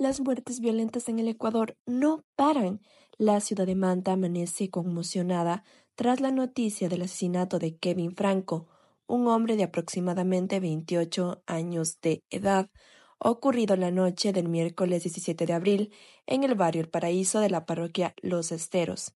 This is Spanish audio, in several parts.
Las muertes violentas en el Ecuador no paran. La ciudad de Manta amanece conmocionada tras la noticia del asesinato de Kevin Franco, un hombre de aproximadamente 28 años de edad, ocurrido la noche del miércoles 17 de abril en el barrio El Paraíso de la parroquia Los Esteros.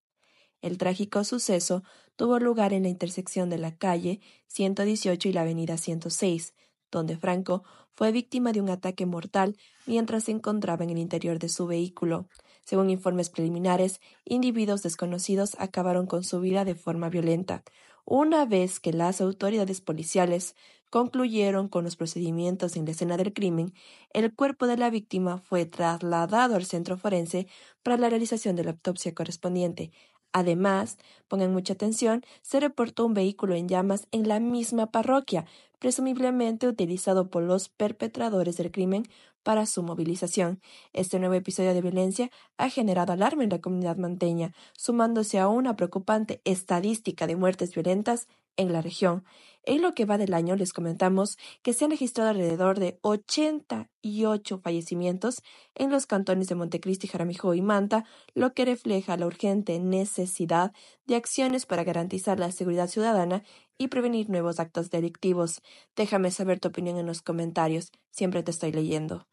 El trágico suceso tuvo lugar en la intersección de la calle 118 y la avenida 106, donde Franco fue víctima de un ataque mortal mientras se encontraba en el interior de su vehículo. Según informes preliminares, individuos desconocidos acabaron con su vida de forma violenta, una vez que las autoridades policiales concluyeron con los procedimientos en la escena del crimen, el cuerpo de la víctima fue trasladado al centro forense para la realización de la autopsia correspondiente, Además, pongan mucha atención, se reportó un vehículo en llamas en la misma parroquia, presumiblemente utilizado por los perpetradores del crimen para su movilización. Este nuevo episodio de violencia ha generado alarma en la comunidad manteña, sumándose a una preocupante estadística de muertes violentas en la región. En lo que va del año les comentamos que se han registrado alrededor de 88 fallecimientos en los cantones de Montecristi, Jaramijo y Manta, lo que refleja la urgente necesidad de acciones para garantizar la seguridad ciudadana y prevenir nuevos actos delictivos. Déjame saber tu opinión en los comentarios, siempre te estoy leyendo.